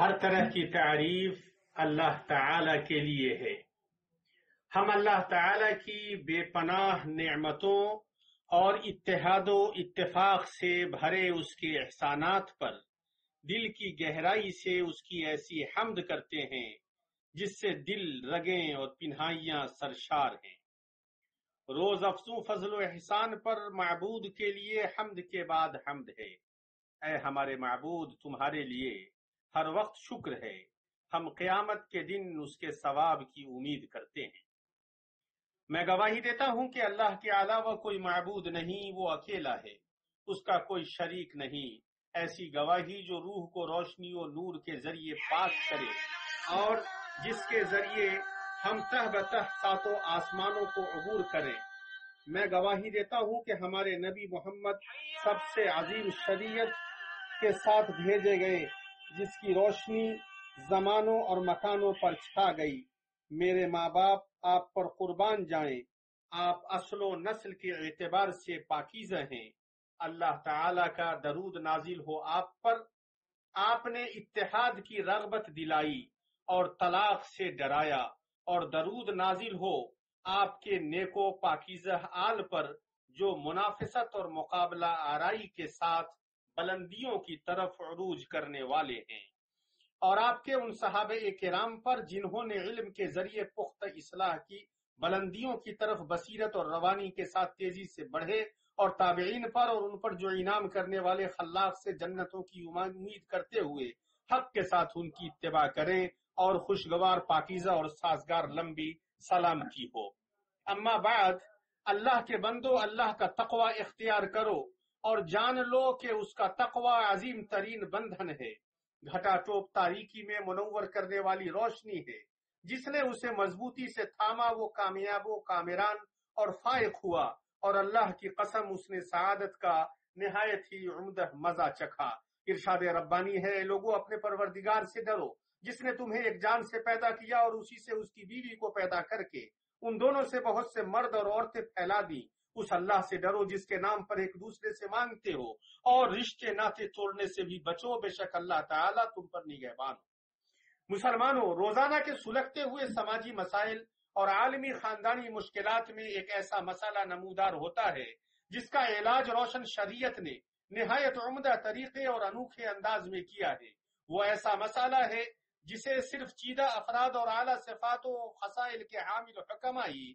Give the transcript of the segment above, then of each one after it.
ہر طرح کی تعریف اللہ تعالی کے لیے ہے ہم اللہ تعالی کی بے پناہ نعمتوں اور اتحاد و اتفاق سے بھرے اس کے احسانات پر دل کی گہرائی سے اس کی ایسی حمد کرتے ہیں جس سے دل رگیں اور پنہائیاں سرشار ہیں روز افسو فضل و احسان پر معبود کے لیے حمد کے بعد حمد ہے اے ہمارے معبود تمہارے لیے ہر وقت شکر ہے ہم قیامت کے دن اس کے ثواب کی امید کرتے ہیں میں گواہی دیتا ہوں کہ اللہ کے علاوہ کوئی معبود نہیں وہ اکیلا ہے اس کا کوئی شریک نہیں ایسی گواہی جو روح کو روشنی اور نور کے ذریعے پاک کرے اور جس کے ذریعے ہم تہ بتہ ساتوں آسمانوں کو عبور کریں میں گواہی دیتا ہوں کہ ہمارے نبی محمد سب سے عظیم شریعت کے ساتھ بھیجے گئے جس کی روشنی زمانوں اور مکانوں پر چھا گئی میرے ماں باپ آپ پر قربان جائیں آپ اصل و نسل کے اعتبار سے پاکیزہ ہیں اللہ تعالی کا درود نازل ہو آپ پر آپ نے اتحاد کی رغبت دلائی اور طلاق سے ڈرایا اور درود نازل ہو آپ کے نیکو پاکیزہ آل پر جو منافست اور مقابلہ آرائی کے ساتھ بلندیوں کی طرف عروج کرنے والے ہیں اور آپ کے ان صحابہ کرام پر جنہوں نے علم کے ذریعے پخت اصلاح کی بلندیوں کی طرف بصیرت اور روانی کے ساتھ تیزی سے بڑھے اور تابعین پر اور ان پر جو انعام کرنے والے خلاق سے جنتوں کی امید کرتے ہوئے حق کے ساتھ ان کی اتباع کریں اور خوشگوار پاکیزہ اور سازگار لمبی سلامتی ہو اما بعد اللہ کے بندو اللہ کا تقوی اختیار کرو اور جان لو کہ اس کا تقوی عظیم ترین بندھن ہے گھٹا ٹوپ تاریکی میں منور کرنے والی روشنی ہے جس نے اسے مضبوطی سے تھاما وہ کامیاب و کامران اور فائق ہوا اور اللہ کی قسم اس نے سعادت کا نہایت ہی عمدہ مزہ چکھا ارشاد ربانی ہے اپنے پروردگار سے ڈرو جس نے تمہیں ایک جان سے پیدا کیا اور اسی سے اس کی بیوی کو پیدا کر کے ان دونوں سے بہت سے مرد اور عورتیں پھیلا دی اس اللہ سے ڈرو جس کے نام پر ایک دوسرے سے مانگتے ہو اور رشتے ناطے توڑنے سے بھی بچو بے شک اللہ تعالیٰ تم پر نگہبان ہو مسلمانوں روزانہ کے سلگتے ہوئے سماجی مسائل اور عالمی خاندانی مشکلات میں ایک ایسا مسئلہ نمودار ہوتا ہے جس کا علاج روشن شریعت نے نہایت عمدہ طریقے اور انوکھے انداز میں کیا ہے وہ ایسا مسئلہ ہے جسے صرف چیدہ افراد اور اعلیٰ صفات و خسائل کے حامل حکمہ ہی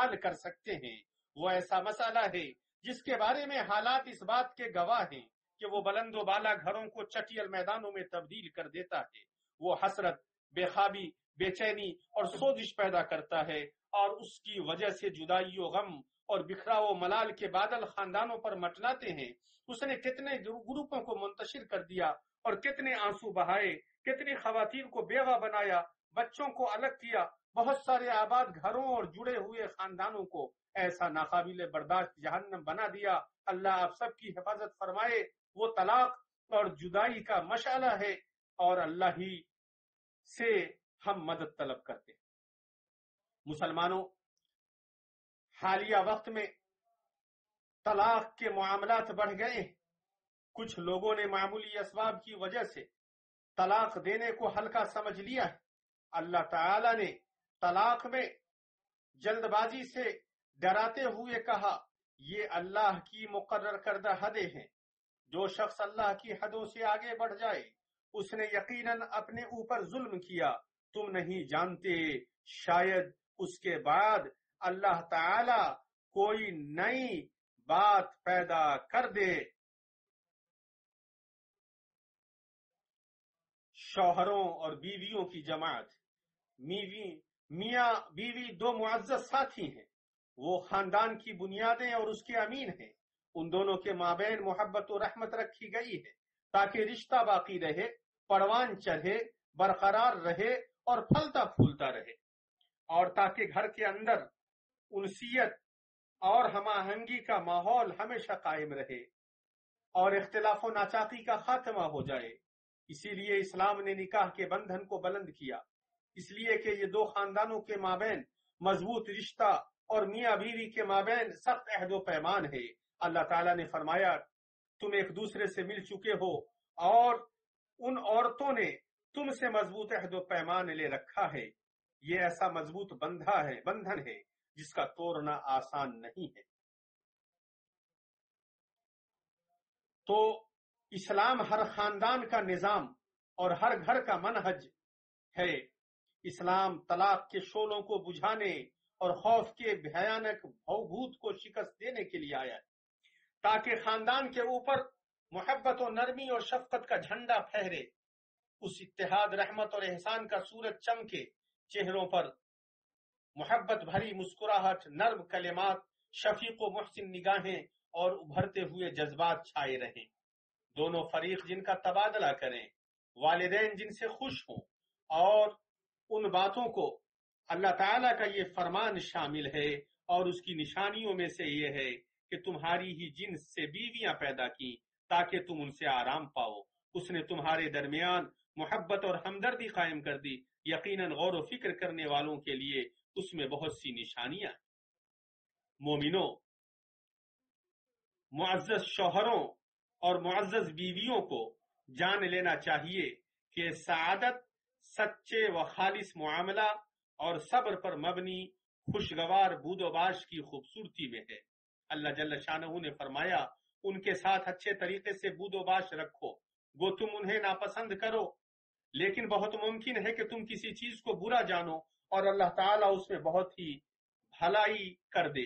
حل کر سکتے ہیں وہ ایسا مسئلہ ہے جس کے بارے میں حالات اس بات کے گواہ ہیں کہ وہ بلند و بالا گھروں کو چٹیل میدانوں میں تبدیل کر دیتا ہے وہ حسرت بے خوابی بے چینی اور سوزش پیدا کرتا ہے اور اس کی وجہ سے جدائی و غم اور بکھرا و ملال کے بادل خاندانوں پر مٹلاتے ہیں اس نے کتنے گروپوں کو منتشر کر دیا اور کتنے آنسو بہائے کتنی خواتین کو بیوہ بنایا بچوں کو الگ کیا بہت سارے آباد گھروں اور جڑے ہوئے خاندانوں کو ایسا ناقابل برداشت جہنم بنا دیا اللہ آپ سب کی حفاظت فرمائے وہ طلاق اور جدائی کا مشعلہ ہے اور اللہ ہی سے ہم مدد طلب کرتے ہیں مسلمانوں حالیہ وقت میں طلاق کے معاملات بڑھ گئے ہیں کچھ لوگوں نے معمولی اسباب کی وجہ سے طلاق دینے کو ہلکا سمجھ لیا ہے اللہ تعالی نے طلاق میں جلد بازی سے ڈراتے ہوئے کہا یہ اللہ کی مقرر کردہ حدیں ہیں جو شخص اللہ کی حدوں سے آگے بڑھ جائے اس نے یقیناً اپنے اوپر ظلم کیا تم نہیں جانتے شاید اس کے بعد اللہ تعالی کوئی نئی بات پیدا کر دے شوہروں اور بیویوں کی جماعت میاں بیوی دو معزز ساتھی ہیں وہ خاندان کی بنیادیں اور اس کے امین ہیں ان دونوں کے مابین محبت و رحمت رکھی گئی ہے تاکہ رشتہ باقی رہے پروان چڑھے برقرار رہے رہے اور اور پھلتا پھولتا تاکہ گھر کے اندر انسیت اور ہم آہنگی کا ماحول ہمیشہ قائم رہے اور اختلاف و ناچاقی کا خاتمہ ہو جائے اسی لیے اسلام نے نکاح کے بندھن کو بلند کیا اس لیے کہ یہ دو خاندانوں کے مابین مضبوط رشتہ اور میاں بیوی کے مابین سخت عہد و پیمان ہے اللہ تعالیٰ نے فرمایا تم ایک دوسرے سے مل چکے ہو اور ان عورتوں نے تم سے مضبوط عہد و پیمان لے رکھا ہے یہ ایسا مضبوط بندھا ہے ہے بندھن جس کا توڑنا آسان نہیں ہے تو اسلام ہر خاندان کا نظام اور ہر گھر کا منحج ہے اسلام طلاق کے شولوں کو بجھانے اور خوف کے بھیانک بھوبھوت کو شکست دینے کے لیے آیا ہے تاکہ خاندان کے اوپر محبت و نرمی اور شفقت کا جھنڈا پھہرے اس اتحاد رحمت اور احسان کا سورج چمکے چہروں پر محبت بھری مسکراہٹ نرم کلمات شفیق و محسن نگاہیں اور ابھرتے ہوئے جذبات چھائے رہیں دونوں فریق جن کا تبادلہ کریں والدین جن سے خوش ہوں اور ان باتوں کو اللہ تعالیٰ کا یہ فرمان شامل ہے اور اس کی نشانیوں میں سے یہ ہے کہ تمہاری ہی جن سے بیویاں پیدا کی تاکہ تم ان سے آرام پاؤ اس نے تمہارے درمیان محبت اور ہمدردی قائم کر دی یقیناً غور و فکر کرنے والوں کے لیے اس میں بہت سی نشانیاں مومنوں معزز شوہروں اور معزز بیویوں کو جان لینا چاہیے کہ سعادت سچے و خالص معاملہ اور صبر پر مبنی خوشگوار بود و باش کی خوبصورتی میں ہے اللہ جل نے فرمایا ان کے ساتھ اچھے طریقے سے بود و باش رکھو وہ تم انہیں ناپسند کرو لیکن بہت ممکن ہے کہ تم کسی چیز کو برا جانو اور اللہ تعالیٰ اس میں بہت ہی بھلائی کر دے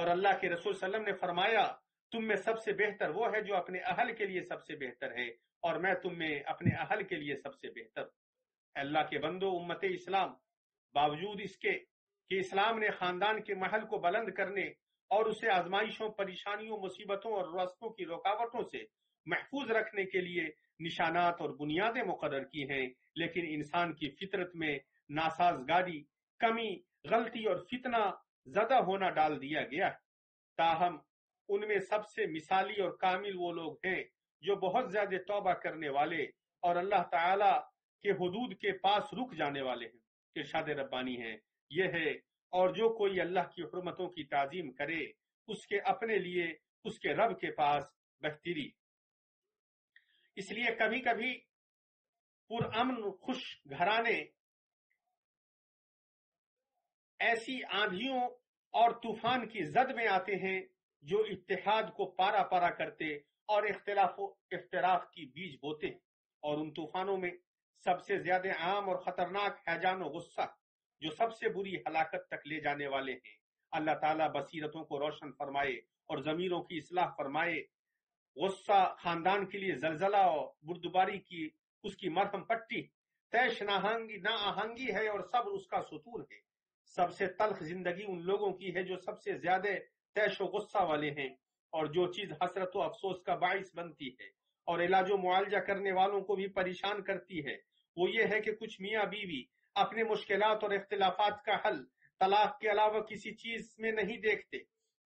اور اللہ کے رسول صلی اللہ علیہ وسلم نے فرمایا تم میں سب سے بہتر وہ ہے جو اپنے اہل کے لیے سب سے بہتر ہے اور میں تم میں اپنے اہل کے لیے سب سے بہتر ہوں اللہ کے بندو امت اسلام باوجود اس کے کہ اسلام نے خاندان کے محل کو بلند کرنے اور اسے آزمائشوں پریشانیوں مصیبتوں اور راستوں کی رکاوٹوں سے محفوظ رکھنے کے لیے نشانات اور بنیادیں مقرر کی ہیں لیکن انسان کی فطرت میں ناسازگاری کمی غلطی اور فتنہ زدہ ہونا ڈال دیا گیا ہے تاہم ان میں سب سے مثالی اور کامل وہ لوگ ہیں جو بہت زیادہ توبہ کرنے والے اور اللہ تعالی کے حدود کے پاس رک جانے والے ہیں ارشاد ربانی ہے یہ ہے اور جو کوئی اللہ کی حرمتوں کی تعظیم کرے اس کے اپنے لیے اس کے رب کے پاس بہتری اس لیے کبھی کبھی پر امن خوش گھرانے ایسی آندھیوں اور طوفان کی زد میں آتے ہیں جو اتحاد کو پارا پارا کرتے اور اختلاف و اختراف کی بیج بوتے اور ان طوفانوں میں سب سے زیادہ عام اور خطرناک حیجان و غصہ جو سب سے بری ہلاکت تک لے جانے والے ہیں اللہ تعالیٰ بصیرتوں کو روشن فرمائے اور ضمیروں کی اصلاح فرمائے غصہ خاندان کے لیے زلزلہ اور بردباری کی اس کی مرہم پٹی تیش نہ آہنگی ہے اور سب اس کا ستون ہے سب سے تلخ زندگی ان لوگوں کی ہے جو سب سے زیادہ تیش و غصہ والے ہیں اور جو چیز حسرت و افسوس کا باعث بنتی ہے اور علاج و معالجہ کرنے والوں کو بھی پریشان کرتی ہے وہ یہ ہے کہ کچھ میاں بیوی اپنے مشکلات اور اختلافات کا حل طلاق کے علاوہ کسی چیز میں نہیں دیکھتے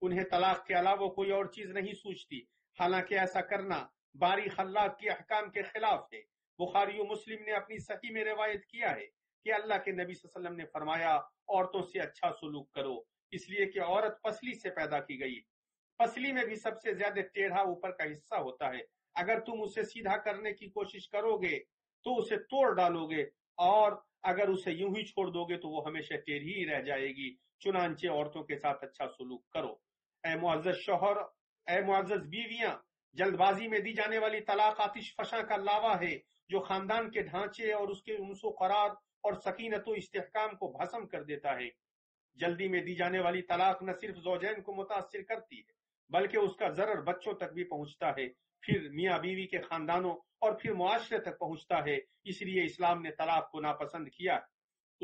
انہیں طلاق کے علاوہ کوئی اور چیز نہیں سوچتی حالانکہ ایسا کرنا باری خلاق کے احکام کے خلاف ہے بخاری و مسلم نے اپنی صحیح میں روایت کیا ہے کہ اللہ کے نبی صلی اللہ علیہ وسلم نے فرمایا عورتوں سے اچھا سلوک کرو اس لیے کہ عورت پسلی سے پیدا کی گئی پسلی میں بھی سب سے زیادہ ٹیڑھا اوپر کا حصہ ہوتا ہے اگر تم اسے سیدھا کرنے کی کوشش کرو گے تو اسے توڑ ڈالو گے اور اگر اسے یوں ہی چھوڑ دو گے تو وہ ہمیشہ ہی رہ جائے گی چنانچہ عورتوں کے ساتھ اچھا سلوک کرو اے معزز معزز شوہر اے بیویاں جلد بازی میں دی جانے والی طلاق آتش فشاں کا لاوا ہے جو خاندان کے ڈھانچے اور اس کے قرار اور سکینت و استحکام کو بھسم کر دیتا ہے جلدی میں دی جانے والی طلاق نہ صرف زوجین کو متاثر کرتی ہے بلکہ اس کا ضرر بچوں تک بھی پہنچتا ہے پھر میاں بیوی کے خاندانوں اور پھر معاشرے تک پہنچتا ہے اس لیے اسلام نے طلاق کو ناپسند کیا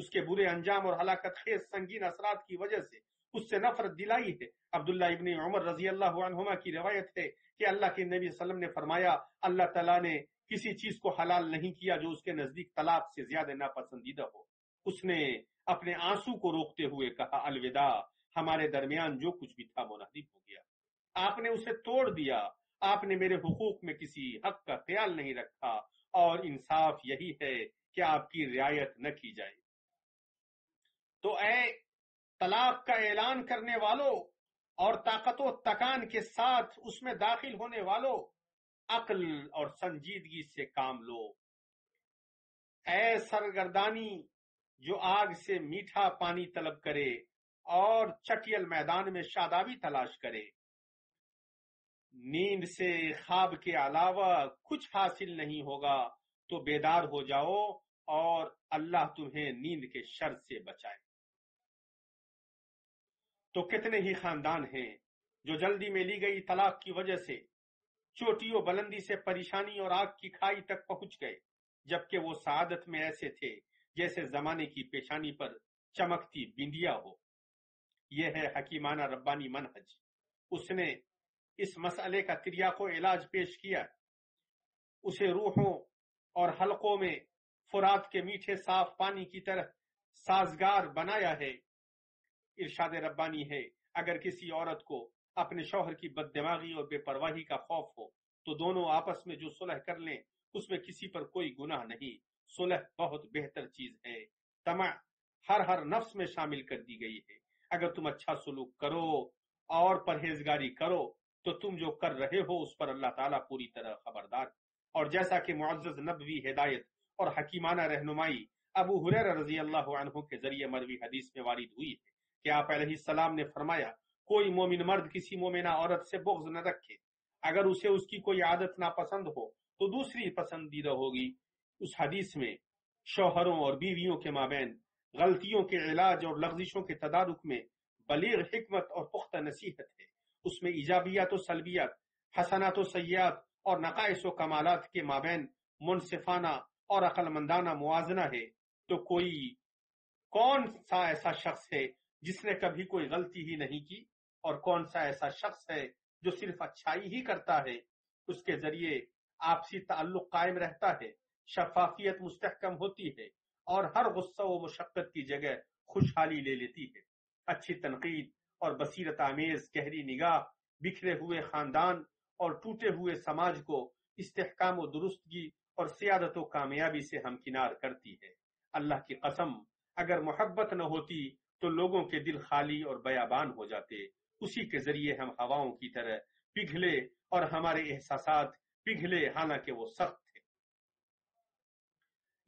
اس کے برے انجام اور ہلاکت خیز سنگین اثرات کی وجہ سے اس سے نفرت دلائی ہے عبداللہ ابن عمر رضی اللہ عنہما کی روایت ہے کہ اللہ کے نبی وسلم نے فرمایا اللہ تعالیٰ نے کسی چیز کو حلال نہیں کیا جو اس کے نزدیک طلاق سے زیادہ ناپسندیدہ ہو اس نے اپنے آنسو کو روکتے ہوئے کہا الوداع ہمارے درمیان جو کچھ بھی تھا منہرب ہو گیا آپ نے اسے توڑ دیا آپ نے میرے حقوق میں کسی حق کا خیال نہیں رکھا اور انصاف یہی ہے کہ آپ کی رعایت نہ کی جائے تو اے طلاق کا اعلان کرنے والوں اور طاقت و تکان کے ساتھ اس میں داخل ہونے والوں عقل اور سنجیدگی سے کام لو اے سرگردانی جو آگ سے میٹھا پانی طلب کرے اور چٹیل میدان میں شادابی تلاش کرے نیند سے خواب کے علاوہ کچھ حاصل نہیں ہوگا تو بیدار ہو جاؤ اور اللہ تمہیں نیند کے شر سے بچائے تو کتنے ہی خاندان ہیں جو جلدی میں لی گئی طلاق کی وجہ سے چوٹی و بلندی سے پریشانی اور آگ کی کھائی تک پہنچ گئے جبکہ وہ سعادت میں ایسے تھے جیسے زمانے کی پیشانی پر چمکتی بندیا ہو یہ ہے حکیمانہ ربانی منہج اس نے اس مسئلے کا کریا کو علاج پیش کیا اسے روحوں اور حلقوں میں فرات کے میٹھے صاف پانی کی طرح سازگار بنایا ہے ہے ارشاد ربانی اگر کسی عورت کو اپنے شوہر کی بد دماغی اور بے پرواہی کا خوف ہو تو دونوں آپس میں جو صلح کر لیں اس میں کسی پر کوئی گناہ نہیں صلح بہت بہتر چیز ہے تمع ہر ہر نفس میں شامل کر دی گئی ہے اگر تم اچھا سلوک کرو اور پرہیزگاری کرو تو تم جو کر رہے ہو اس پر اللہ تعالیٰ پوری طرح خبردار ہے اور جیسا کہ معزز نبوی ہدایت اور حکیمانہ رہنمائی ابو حریر رضی اللہ عنہ کے ذریعے مروی حدیث میں وارد ہوئی ہے کہ آپ علیہ السلام نے فرمایا کوئی مومن مرد کسی مومنہ عورت سے بغض نہ رکھے اگر اسے اس کی کوئی عادت ناپسند ہو تو دوسری پسندیدہ ہوگی اس حدیث میں شوہروں اور بیویوں کے مابین غلطیوں کے علاج اور لغزشوں کے تدارک میں بلیغ حکمت اور پختہ نصیحت ہے اس میں ایجابیات و سلبیات حسنات و سیاحت اور نقائص و کمالات کے مابین منصفانہ اور عقل مندانہ موازنہ ہے تو کوئی کون سا ایسا شخص ہے جس نے کبھی کوئی غلطی ہی نہیں کی اور کون سا ایسا شخص ہے جو صرف اچھائی ہی کرتا ہے اس کے ذریعے آپسی تعلق قائم رہتا ہے شفافیت مستحکم ہوتی ہے اور ہر غصہ و مشقت کی جگہ خوشحالی لے لیتی ہے اچھی تنقید اور بصیرت آمیز گہری نگاہ بکھرے ہوئے خاندان اور ٹوٹے ہوئے سماج کو استحکام و درستگی اور سیادت و کامیابی سے ہمکنار کرتی ہے اللہ کی قسم اگر محبت نہ ہوتی تو لوگوں کے دل خالی اور بیابان ہو جاتے اسی کے ذریعے ہم ہواؤں کی طرح پگھلے اور ہمارے احساسات پگھلے حالانکہ وہ سخت تھے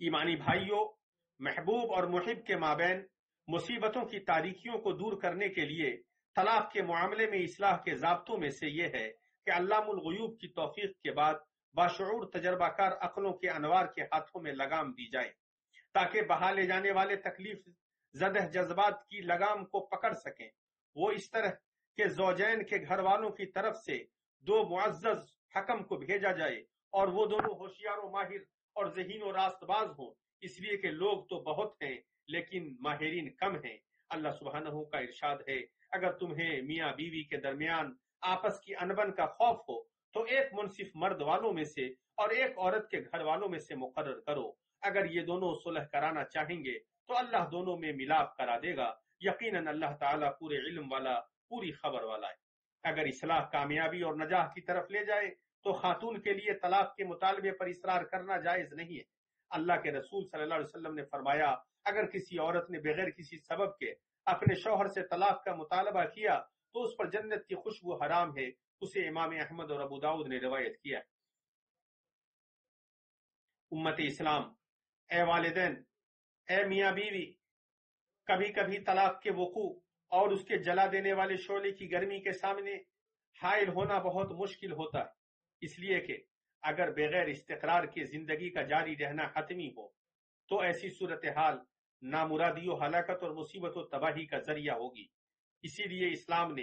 ایمانی بھائیوں محبوب اور محب کے مابین مصیبتوں کی تاریکیوں کو دور کرنے کے لیے طلاق کے معاملے میں اصلاح کے ضابطوں میں سے یہ ہے کہ علام الغیوب کی توفیق کے بعد باشعور تجربہ کار عقلوں کے انوار کے ہاتھوں میں لگام دی جائے تاکہ بہا لے جانے والے تکلیف زدہ جذبات کی لگام کو پکڑ سکیں وہ اس طرح کے زوجین کے گھر والوں کی طرف سے دو معزز حکم کو بھیجا جائے اور وہ دونوں ہوشیار و ماہر اور ذہین و راست باز ہوں اس لیے کہ لوگ تو بہت ہیں لیکن ماہرین کم ہیں اللہ سبحانہ کا ارشاد ہے اگر تمہیں میاں بیوی کے درمیان آپس کی انبن کا خوف ہو تو ایک منصف مرد والوں میں سے اور ایک عورت کے گھر والوں میں سے مقرر کرو اگر یہ دونوں صلح کرانا چاہیں گے تو اللہ دونوں میں ملاپ کرا دے گا یقیناً اللہ تعالیٰ پورے علم والا پوری خبر والا ہے اگر اصلاح کامیابی اور نجاح کی طرف لے جائے تو خاتون کے لیے طلاق کے مطالبے پر اصرار کرنا جائز نہیں ہے اللہ کے رسول صلی اللہ علیہ وسلم نے فرمایا اگر کسی عورت نے بغیر کسی سبب کے اپنے شوہر سے طلاق کا مطالبہ کیا تو اس پر جنت کی خوشبو حرام ہے اسے امام احمد اور ابو داود نے روایت کیا امت اسلام اے اے والدین میاں بیوی کبھی کبھی طلاق کے وقوع اور اس کے جلا دینے والے شعلے کی گرمی کے سامنے حائل ہونا بہت مشکل ہوتا ہے اس لیے کہ اگر بغیر استقرار کے زندگی کا جاری رہنا حتمی ہو تو ایسی صورتحال نامرادی و ہلاکت اور مصیبت و تباہی کا ذریعہ ہوگی اسی لیے اسلام نے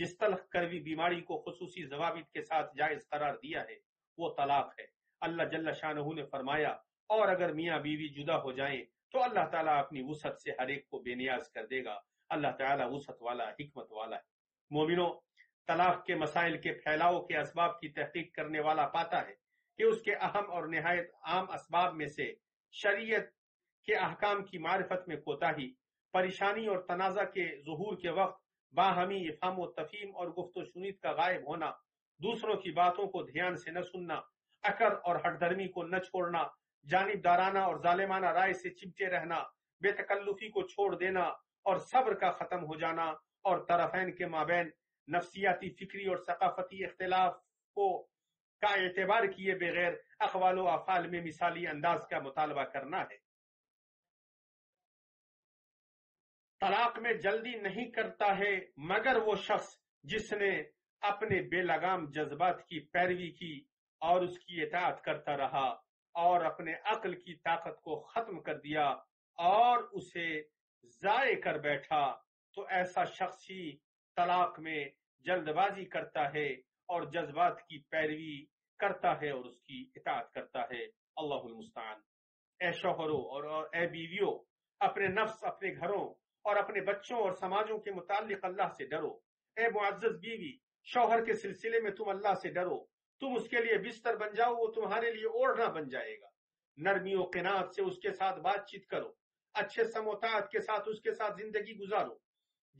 جس تلخ کروی بیماری کو خصوصی ضوابط کے ساتھ جائز قرار دیا ہے وہ طلاق ہے اللہ جل شاہ نے فرمایا اور اگر میاں بیوی جدا ہو جائیں تو اللہ تعالیٰ اپنی وسعت سے ہر ایک کو بے نیاز کر دے گا اللہ تعالیٰ وسعت والا حکمت والا ہے مومنوں طلاق کے مسائل کے پھیلاؤ کے اسباب کی تحقیق کرنے والا پاتا ہے کہ اس کے اہم اور نہایت عام اسباب میں سے شریعت کے احکام کی معرفت میں کوتا ہی پریشانی اور تنازع کے ظہور کے وقت باہمی افہام و تفہیم اور گفت و شنید کا غائب ہونا دوسروں کی باتوں کو دھیان سے نہ سننا اکر اور ہٹ دھرمی کو نہ چھوڑنا جانب دارانہ اور ظالمانہ رائے سے چپٹے رہنا بے تکلفی کو چھوڑ دینا اور صبر کا ختم ہو جانا اور طرفین کے مابین نفسیاتی فکری اور ثقافتی اختلاف کو کا اعتبار کیے بغیر اخوال و افعال میں مثالی انداز کا مطالبہ کرنا ہے طلاق میں جلدی نہیں کرتا ہے مگر وہ شخص جس نے اپنے بے لگام جذبات کی پیروی کی اور اس کی اطاعت کرتا رہا اور اپنے عقل کی طاقت کو ختم کر دیا اور اسے ضائع کر بیٹھا تو ایسا شخص ہی طلاق میں جلد بازی کرتا ہے اور جذبات کی پیروی کرتا ہے اور اس کی اطاعت کرتا ہے اللہ اے شوہروں اور اے بیویوں اپنے نفس اپنے گھروں اور اپنے بچوں اور سماجوں کے متعلق اللہ سے ڈرو اے معزز بیوی شوہر کے سلسلے میں تم اللہ سے ڈرو تم اس کے لیے بستر بن جاؤ وہ تمہارے لیے اوڑھنا بن جائے گا نرمی و قناعت سے اس کے ساتھ بات چیت کرو اچھے سموتاعت کے ساتھ اس کے ساتھ زندگی گزارو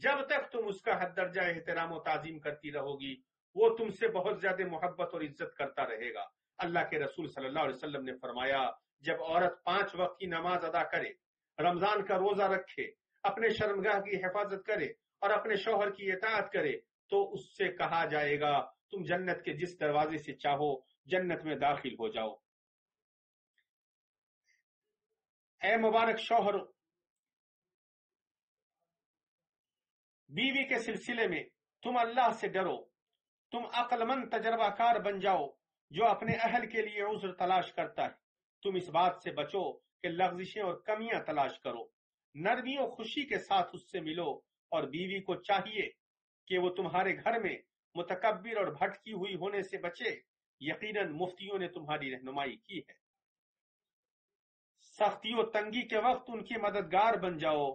جب تک تم اس کا حد درجہ احترام و تعظیم کرتی رہو گی وہ تم سے بہت زیادہ محبت اور عزت کرتا رہے گا اللہ کے رسول صلی اللہ علیہ وسلم نے فرمایا جب عورت پانچ وقت کی نماز ادا کرے رمضان کا روزہ رکھے اپنے شرمگاہ کی حفاظت کرے اور اپنے شوہر کی اطاعت کرے تو اس سے کہا جائے گا تم جنت کے جس دروازے سے چاہو جنت میں داخل ہو جاؤ اے مبارک شوہر بیوی کے سلسلے میں تم اللہ سے ڈرو تم عقل مند تجربہ کار بن جاؤ جو اپنے اہل کے لیے عذر تلاش کرتا ہے تم اس بات سے بچو کہ لغزشیں اور کمیاں تلاش کرو نرمی و خوشی کے ساتھ اس سے ملو اور بیوی کو چاہیے کہ وہ تمہارے گھر میں متکبر اور بھٹکی ہوئی ہونے سے بچے یقیناً مفتیوں نے تمہاری رہنمائی کی ہے سختی و تنگی کے وقت ان کے مددگار بن جاؤ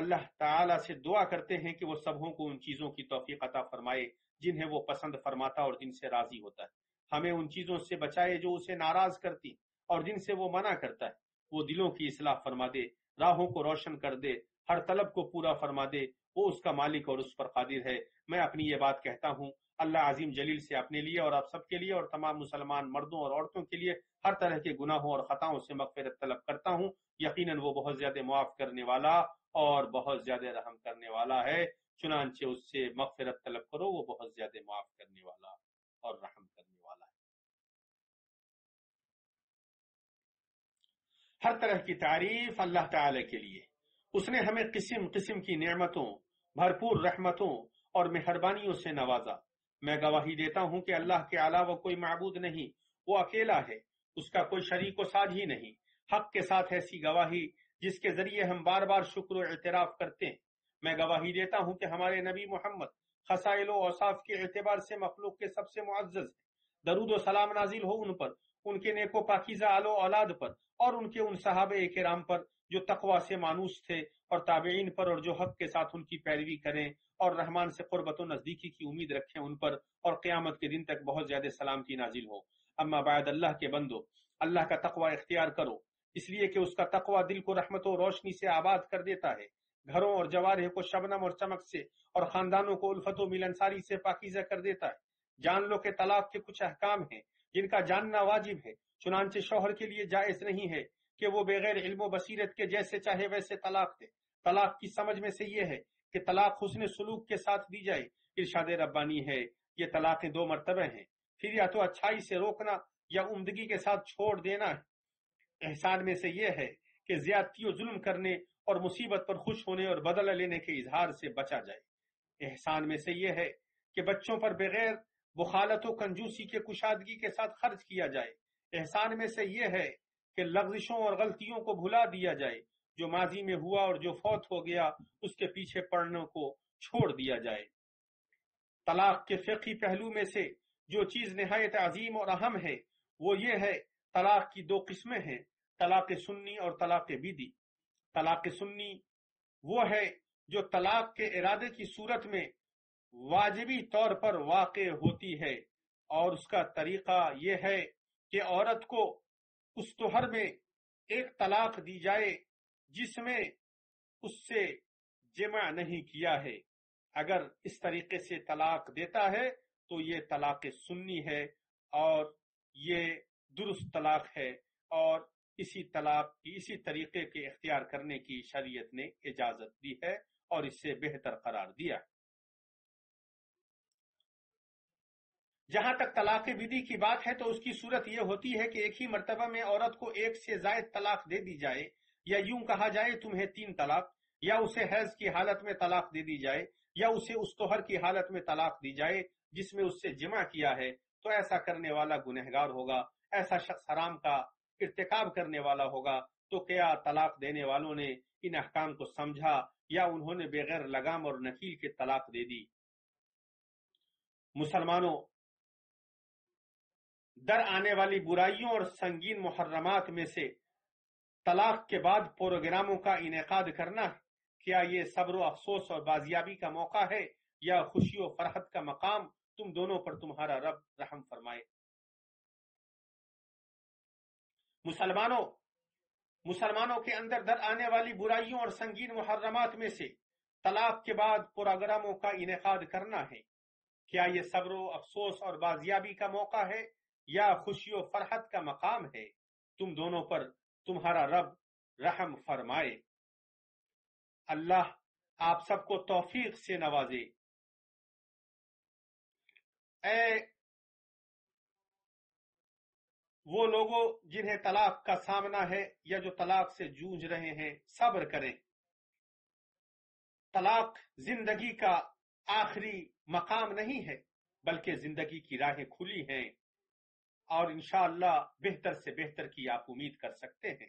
اللہ تعالی سے دعا کرتے ہیں کہ وہ سبوں کو ان چیزوں کی توفیق عطا فرمائے جنہیں وہ پسند فرماتا اور جن سے راضی ہوتا ہے ہمیں ان چیزوں سے بچائے جو اسے ناراض کرتی اور جن سے وہ منع کرتا ہے وہ دلوں کی اصلاح فرما دے راہوں کو روشن کر دے ہر طلب کو پورا فرما دے وہ اس کا مالک اور اس پر قادر ہے میں اپنی یہ بات کہتا ہوں اللہ عظیم جلیل سے اپنے لیے اور آپ سب کے لیے اور تمام مسلمان مردوں اور عورتوں کے لیے ہر طرح کے گناہوں اور خطاؤں سے مغفرت طلب کرتا ہوں یقیناً وہ بہت زیادہ معاف کرنے والا اور بہت زیادہ رحم کرنے والا ہے چنانچہ اس سے مغفرت طلب کرو وہ بہت زیادہ معاف کرنے والا اور رحم ہر طرح کی تعریف اللہ تعالی کے لیے اس نے ہمیں قسم قسم کی نعمتوں بھرپور رحمتوں اور مہربانیوں سے نوازا میں گواہی دیتا ہوں کہ اللہ کے علاوہ کوئی معبود نہیں وہ اکیلا ہے اس کا کوئی شریک و ساتھ ہی نہیں حق کے ساتھ ایسی گواہی جس کے ذریعے ہم بار بار شکر و اعتراف کرتے ہیں میں گواہی دیتا ہوں کہ ہمارے نبی محمد خسائل و اوصاف کے اعتبار سے مخلوق کے سب سے معزز درود و سلام نازل ہو ان پر ان کے نیک و پاکیزہ آل و اولاد پر اور ان کے ان صحاب کرام پر جو تقوا سے مانوس تھے اور تابعین پر اور جو حق کے ساتھ ان کی پیروی کریں اور رحمان سے قربت و نزدیکی کی امید رکھیں ان پر اور قیامت کے دن تک بہت زیادہ سلام کی نازل ہو اما بعد اللہ کے بندو اللہ کا تقوا اختیار کرو اس لیے کہ اس کا تقوا دل کو رحمت و روشنی سے آباد کر دیتا ہے گھروں اور جوارح کو شبنم اور چمک سے اور خاندانوں کو الفت و ملنساری سے پاکیزہ کر دیتا ہے جان لو کہ طلاق کے کچھ احکام ہیں جن کا جاننا واجب ہے چنانچہ شوہر کے لیے جائز نہیں ہے کہ وہ بغیر علم و بصیرت کے جیسے چاہے ویسے طلاق دے طلاق کی سمجھ میں سے یہ ہے کہ طلاق حسن سلوک کے ساتھ دی جائے ارشاد ربانی ہے یہ طلاق دو مرتبہ ہیں پھر یا تو اچھائی سے روکنا یا عمدگی کے ساتھ چھوڑ دینا ہے احسان میں سے یہ ہے کہ زیادتی و ظلم کرنے اور مصیبت پر خوش ہونے اور بدلہ لینے کے اظہار سے بچا جائے احسان میں سے یہ ہے کہ بچوں پر بغیر و کنجوسی کے کشادگی کے ساتھ خرچ کیا جائے احسان میں سے یہ ہے کہ لغزشوں اور غلطیوں کو بھلا دیا جائے جو ماضی میں ہوا اور جو فوت ہو گیا اس کے پیچھے پڑنے کو چھوڑ دیا جائے طلاق کے فقی پہلو میں سے جو چیز نہایت عظیم اور اہم ہے وہ یہ ہے طلاق کی دو قسمیں ہیں طلاق سنی اور طلاق بیدی طلاق سنی وہ ہے جو طلاق کے ارادے کی صورت میں واجبی طور پر واقع ہوتی ہے اور اس کا طریقہ یہ ہے کہ عورت کو استوہر میں ایک طلاق دی جائے جس میں اس سے جمع نہیں کیا ہے اگر اس طریقے سے طلاق دیتا ہے تو یہ طلاق سنی ہے اور یہ درست طلاق ہے اور اسی طلاق کی اسی طریقے کے اختیار کرنے کی شریعت نے اجازت دی ہے اور اس سے بہتر قرار دیا ہے جہاں تک طلاق ویدی کی بات ہے تو اس کی صورت یہ ہوتی ہے کہ ایک ہی مرتبہ میں عورت کو ایک سے زائد طلاق دے دی جائے یا یوں کہا جائے تمہیں تین طلاق یا اسے حیض کی حالت میں طلاق دے دی جائے یا اسے استوہر کی حالت میں طلاق دی جائے جس میں اس سے جمع کیا ہے تو ایسا کرنے والا گنہگار ہوگا ایسا شخص حرام کا ارتکاب کرنے والا ہوگا تو کیا طلاق دینے والوں نے ان احکام کو سمجھا یا انہوں نے بغیر لگام اور نکیل کے طلاق دے دی مسلمانوں در آنے والی برائیوں اور سنگین محرمات میں سے طلاق کے بعد پروگراموں کا انعقاد کرنا کیا یہ صبر و افسوس اور بازیابی کا موقع ہے یا خوشی و فرحت کا مقام تم دونوں پر تمہارا رب رحم فرمائے مسلمانوں مسلمانوں کے اندر در آنے والی برائیوں اور سنگین محرمات میں سے طلاق کے بعد پروگراموں کا انعقاد کرنا ہے کیا یہ صبر و افسوس اور بازیابی کا موقع ہے یا خوشی و فرحت کا مقام ہے تم دونوں پر تمہارا رب رحم فرمائے اللہ آپ سب کو توفیق سے نوازے اے وہ لوگوں جنہیں طلاق کا سامنا ہے یا جو طلاق سے جھجھ رہے ہیں صبر کریں طلاق زندگی کا آخری مقام نہیں ہے بلکہ زندگی کی راہیں کھلی ہیں اور انشاءاللہ اللہ بہتر سے بہتر کی آپ امید کر سکتے ہیں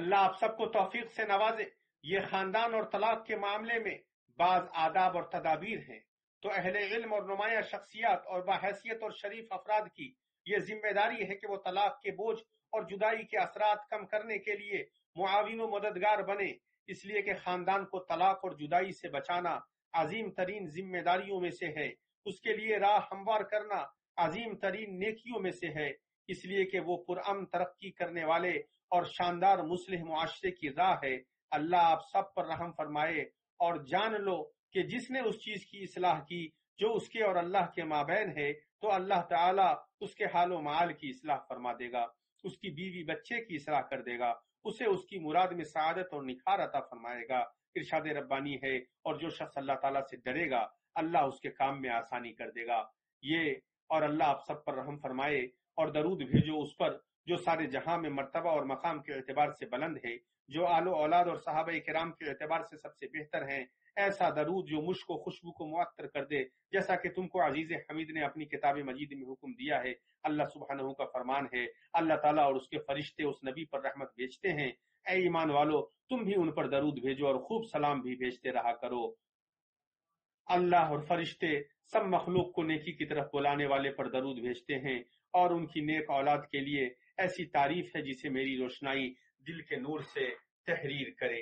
اللہ آپ سب کو توفیق سے نوازے یہ خاندان اور طلاق کے معاملے میں بعض آداب اور تدابیر ہیں تو اہل علم اور نمایاں شخصیات اور بحیثیت اور شریف افراد کی یہ ذمہ داری ہے کہ وہ طلاق کے بوجھ اور جدائی کے اثرات کم کرنے کے لیے معاون و مددگار بنے اس لیے کہ خاندان کو طلاق اور جدائی سے بچانا عظیم ترین ذمہ داریوں میں سے ہے اس کے لیے راہ ہموار کرنا عظیم ترین نیکیوں میں سے ہے اس لیے کہ وہ پرام ترقی کرنے والے اور شاندار مسلح معاشرے کی راہ ہے اللہ آپ سب پر رحم فرمائے اور جان لو کہ جس نے اس چیز کی اصلاح کی جو اس کے اور اللہ کے مابین ہے تو اللہ تعالیٰ اس کے حال و مال کی اصلاح فرما دے گا اس کی بیوی بچے کی اصلاح کر دے گا اسے اس کی مراد میں سعادت اور نکھار عطا فرمائے گا ارشاد ربانی ہے اور جو شخص اللہ تعالیٰ سے ڈرے گا اللہ اس کے کام میں آسانی کر دے گا یہ اور اللہ آپ سب پر رحم فرمائے اور درود بھیجو اس پر جو سارے جہاں میں مرتبہ اور مقام کے اعتبار سے بلند ہے جو آل و اولاد اور صحابہ کرام کے اعتبار سے سب سے بہتر ہیں ایسا درود جو مشک و خوشبو کو معطر کر دے جیسا کہ تم کو عزیز حمید نے اپنی کتاب مجید میں حکم دیا ہے اللہ سبحانہ کا فرمان ہے اللہ تعالیٰ اور اس کے فرشتے اس نبی پر رحمت بھیجتے ہیں اے ایمان والو تم بھی ان پر درود بھیجو اور خوب سلام بھی بھیجتے رہا کرو اللہ اور فرشتے سب مخلوق کو نیکی کی طرف بلانے والے پر درود بھیجتے ہیں اور ان کی نیک اولاد کے لیے ایسی تعریف ہے جسے میری روشنائی دل کے نور سے تحریر کرے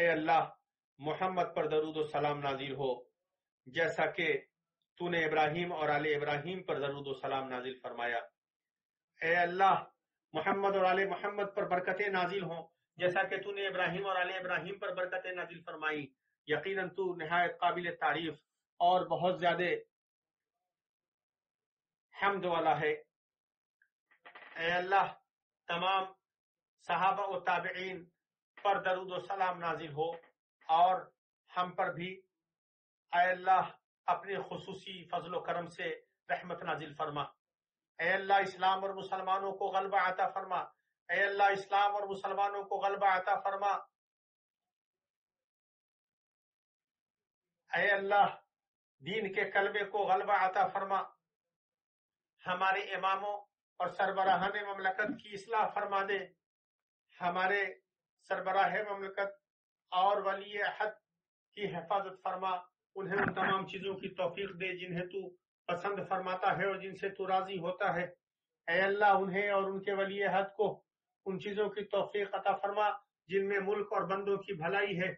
اے اللہ محمد پر درود و سلام نازل ہو جیسا کہ تو نے ابراہیم اور علیہ ابراہیم پر درود و سلام نازل فرمایا اے اللہ محمد اور علیہ محمد پر برکت نازل ہوں جیسا کہ تو نے ابراہیم اور علیہ ابراہیم پر برکت نازل فرمائی یقیناً تو نہایت قابل تعریف اور بہت زیادہ حمد والا ہے اے اللہ تمام صحابہ و تابعین پر درود و سلام نازل ہو اور ہم پر بھی اے اللہ اپنے خصوصی فضل و کرم سے رحمت نازل فرما اے اللہ اسلام اور مسلمانوں کو غلبہ عطا فرما اے اللہ اسلام اور مسلمانوں کو غلبہ عطا فرما اے اللہ دین کے قلبے کو غلبہ عطا فرما ہمارے اماموں اور سربراہ مملکت کی اصلاح فرما دے ہمارے سربراہ مملکت اور ولی عہد کی حفاظت فرما انہیں تمام چیزوں کی توفیق دے جنہیں تو پسند فرماتا ہے اور جن سے تو راضی ہوتا ہے اے اللہ انہیں اور ان کے ولی حد کو ان چیزوں کی توفیق عطا فرما جن میں ملک اور بندوں کی بھلائی ہے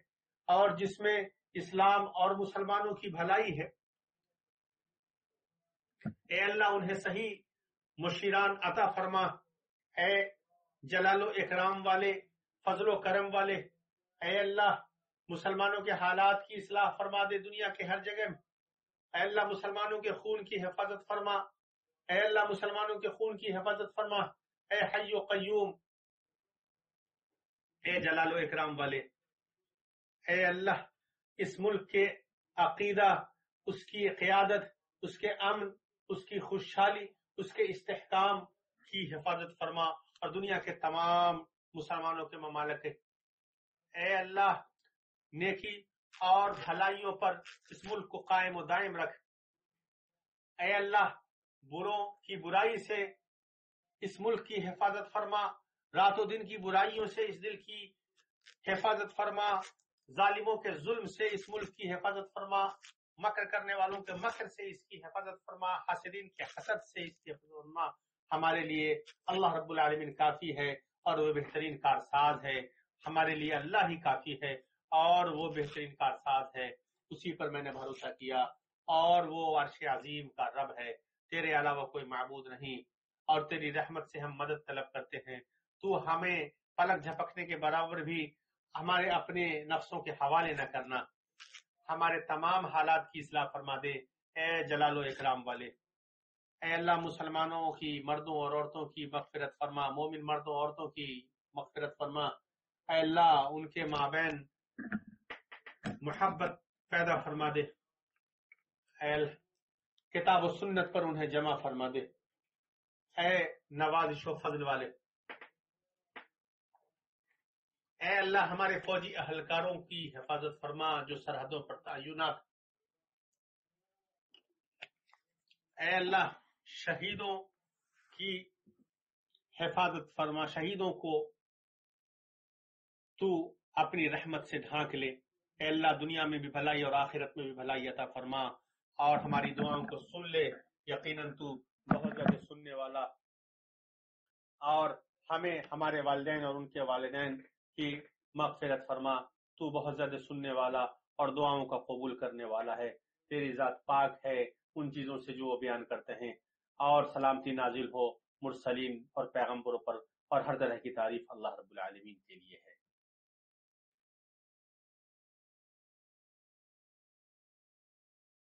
اور جس میں اسلام اور مسلمانوں کی بھلائی ہے اے اللہ انہیں صحیح مشیران عطا فرما اے جلال و اکرام والے فضل و کرم والے اے اللہ مسلمانوں کے حالات کی اصلاح فرما دے دنیا کے ہر جگہ میں اے اللہ مسلمانوں کے خون کی حفاظت فرما اے اللہ مسلمانوں کے خون کی حفاظت فرما اے حی و قیوم اے جلال و اکرام والے اے اللہ اس ملک کے عقیدہ اس کی قیادت اس کے امن اس کی خوشحالی اس کے استحکام کی حفاظت فرما اور دنیا کے تمام مسلمانوں کے ممالک اے اللہ نیکی اور بھلائیوں پر اس ملک کو قائم و دائم رکھ اے اللہ بروں کی برائی سے اس ملک کی حفاظت فرما رات و دن کی برائیوں سے اس دل کی حفاظت فرما ظالموں کے ظلم سے اس ملک کی حفاظت فرما مکر کرنے والوں کے مکر سے اس کی حفاظت فرما حاصرین کے حسد سے اس کی حفاظت فرما ہمارے لیے اللہ رب العالمین کافی ہے اور وہ بہترین کارساز ہے ہمارے لیے اللہ ہی کافی ہے اور وہ بہترین کا ساز ہے اسی پر میں نے بھروسہ کیا اور وہ عرش عظیم کا رب ہے تیرے علاوہ کوئی معبود نہیں اور تیری رحمت سے ہم مدد طلب کرتے ہیں تو ہمیں پلک جھپکنے کے برابر بھی ہمارے اپنے نفسوں کے حوالے نہ کرنا ہمارے تمام حالات کی اصلاح فرما دے اے جلال و اکرام والے اے اللہ مسلمانوں کی مردوں اور عورتوں کی مغفرت فرما مومن مردوں اور عورتوں کی مغفرت فرما اے اللہ ان کے مابین محبت پیدا فرما دے کتاب و سنت پر انہیں جمع فرما دے اے اے نوازش و فضل والے اللہ ہمارے فوجی اہلکاروں کی حفاظت فرما جو سرحدوں پر تعینات اے اللہ شہیدوں کی حفاظت فرما شہیدوں کو تو اپنی رحمت سے ڈھانک لے اے اللہ دنیا میں بھی بھلائی اور آخرت میں بھی بھلائی عطا فرما اور ہماری دعاؤں کو سن لے یقیناً تو بہت زیادہ سننے والا اور ہمیں ہمارے والدین اور ان کے والدین کی مغفرت فرما تو بہت زیادہ سننے والا اور دعاؤں کا قبول کرنے والا ہے تیری ذات پاک ہے ان چیزوں سے جو وہ بیان کرتے ہیں اور سلامتی نازل ہو مرسلیم اور پیغمبروں پر اور ہر طرح کی تعریف اللہ رب العالمین کے لیے ہے